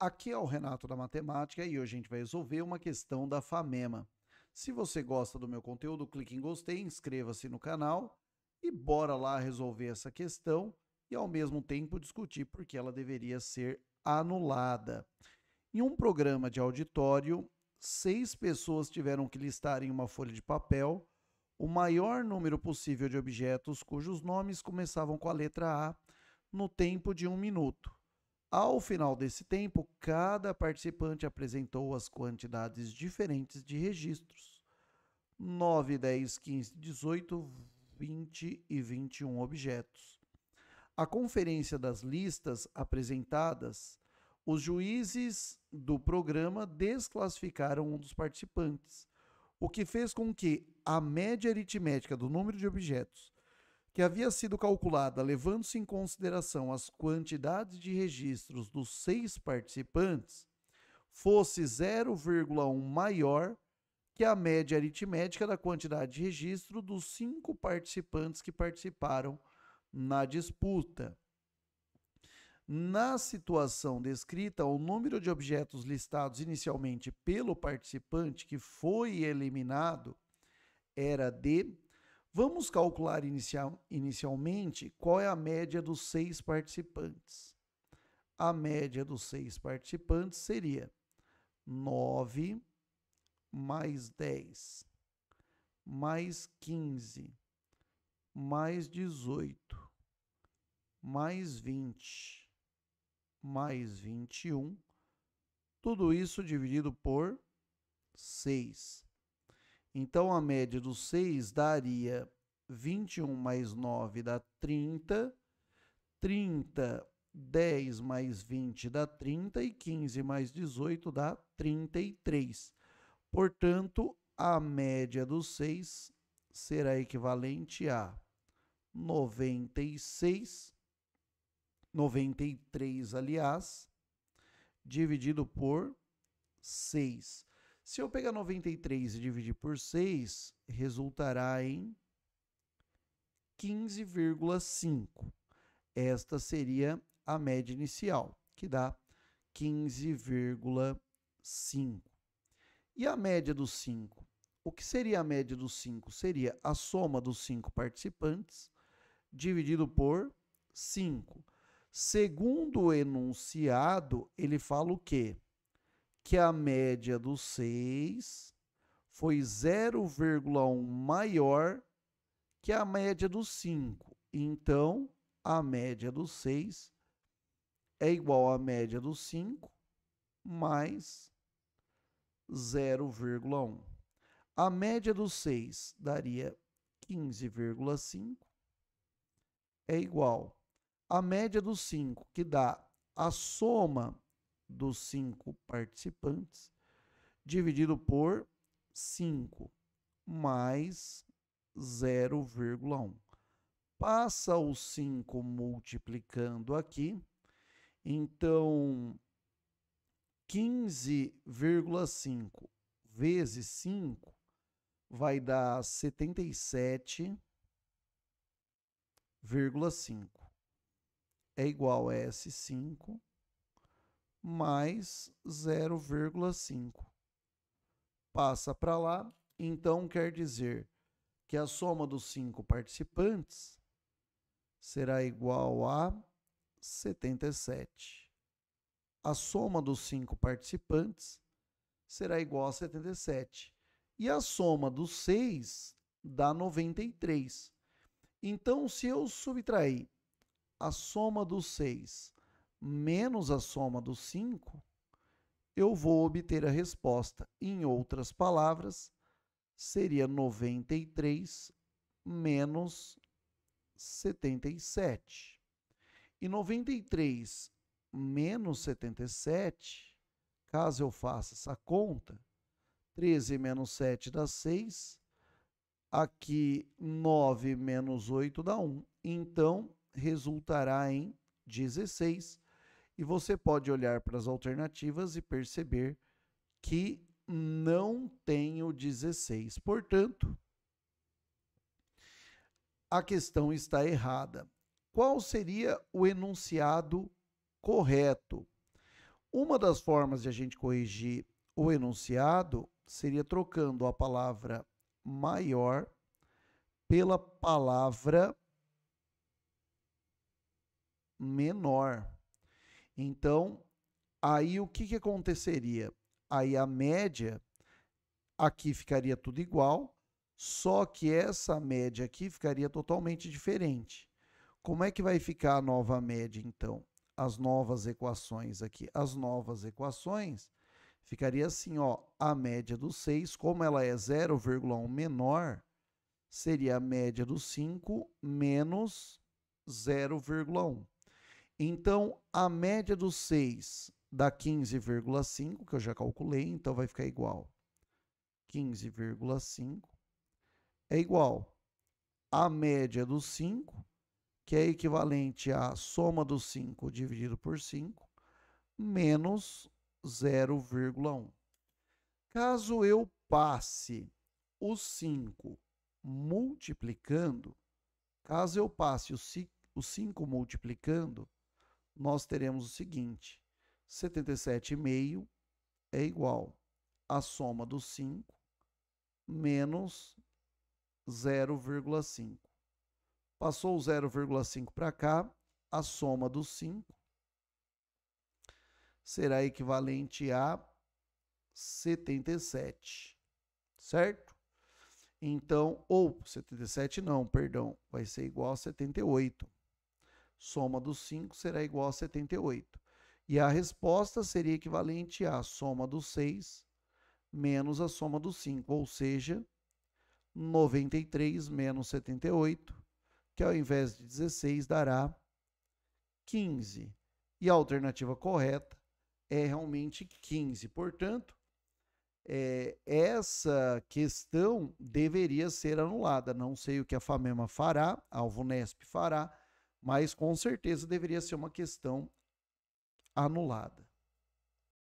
Aqui é o Renato da Matemática e hoje a gente vai resolver uma questão da FAMEMA. Se você gosta do meu conteúdo, clique em gostei, inscreva-se no canal e bora lá resolver essa questão e ao mesmo tempo discutir por que ela deveria ser anulada. Em um programa de auditório, seis pessoas tiveram que listar em uma folha de papel o maior número possível de objetos cujos nomes começavam com a letra A no tempo de um minuto. Ao final desse tempo, cada participante apresentou as quantidades diferentes de registros: 9, 10, 15, 18, 20 e 21 objetos. A conferência das listas apresentadas, os juízes do programa desclassificaram um dos participantes, o que fez com que a média aritmética do número de objetos que havia sido calculada levando-se em consideração as quantidades de registros dos seis participantes, fosse 0,1 maior que a média aritmética da quantidade de registro dos cinco participantes que participaram na disputa. Na situação descrita, o número de objetos listados inicialmente pelo participante que foi eliminado era de Vamos calcular inicial, inicialmente qual é a média dos seis participantes. A média dos seis participantes seria 9 mais 10 mais 15 mais 18 mais 20 mais 21, tudo isso dividido por 6. Então a média dos 6 daria 21 mais 9 dá 30, 30, 10 mais 20 dá 30 e 15 mais 18 dá 33. Portanto, a média dos 6 será equivalente a 96, 93, aliás, dividido por 6. Se eu pegar 93 e dividir por 6, resultará em 15,5. Esta seria a média inicial, que dá 15,5. E a média dos 5? O que seria a média dos 5? Seria a soma dos 5 participantes dividido por 5. Segundo o enunciado, ele fala o quê? que a média dos seis foi 0,1 maior que a média dos cinco. Então, a média dos seis é igual à média dos cinco mais 0,1. A média dos 6 daria 15,5 é igual à média dos 5, que dá a soma dos cinco participantes, dividido por 5 mais 0,1. Passa o 5 multiplicando aqui, então 15,5 vezes 5 vai dar 77,5. É igual a S5 mais 0,5. Passa para lá, então quer dizer que a soma dos cinco participantes será igual a 77. A soma dos cinco participantes será igual a 77. E a soma dos seis dá 93. Então, se eu subtrair a soma dos seis menos a soma dos 5, eu vou obter a resposta. Em outras palavras, seria 93 menos 77. E 93 menos 77, caso eu faça essa conta, 13 menos 7 dá 6, aqui 9 menos 8 dá 1. Então, resultará em 16 e você pode olhar para as alternativas e perceber que não tem o 16. Portanto, a questão está errada. Qual seria o enunciado correto? Uma das formas de a gente corrigir o enunciado seria trocando a palavra maior pela palavra menor. Então, aí o que, que aconteceria? Aí a média aqui ficaria tudo igual, só que essa média aqui ficaria totalmente diferente. Como é que vai ficar a nova média, então? As novas equações aqui. As novas equações ficaria assim, ó, a média do 6, como ela é 0,1 menor, seria a média do 5 menos 0,1. Então, a média dos 6 dá 15,5, que eu já calculei, então vai ficar igual. 15,5 é igual à média dos 5, que é equivalente à soma dos 5 dividido por 5, menos 0,1. Caso eu passe o 5 multiplicando, caso eu passe o 5 multiplicando, nós teremos o seguinte: 77,5 é igual à soma dos 5 menos 0,5. Passou o 0,5 para cá, a soma dos 5 será equivalente a 77, certo? Então, ou 77 não, perdão, vai ser igual a 78 soma dos 5 será igual a 78. E a resposta seria equivalente à soma dos 6 menos a soma dos 5, ou seja, 93 menos 78, que ao invés de 16 dará 15. E a alternativa correta é realmente 15. Portanto, é, essa questão deveria ser anulada. Não sei o que a FAMEMA fará, a Alvunesp fará, mas com certeza deveria ser uma questão anulada.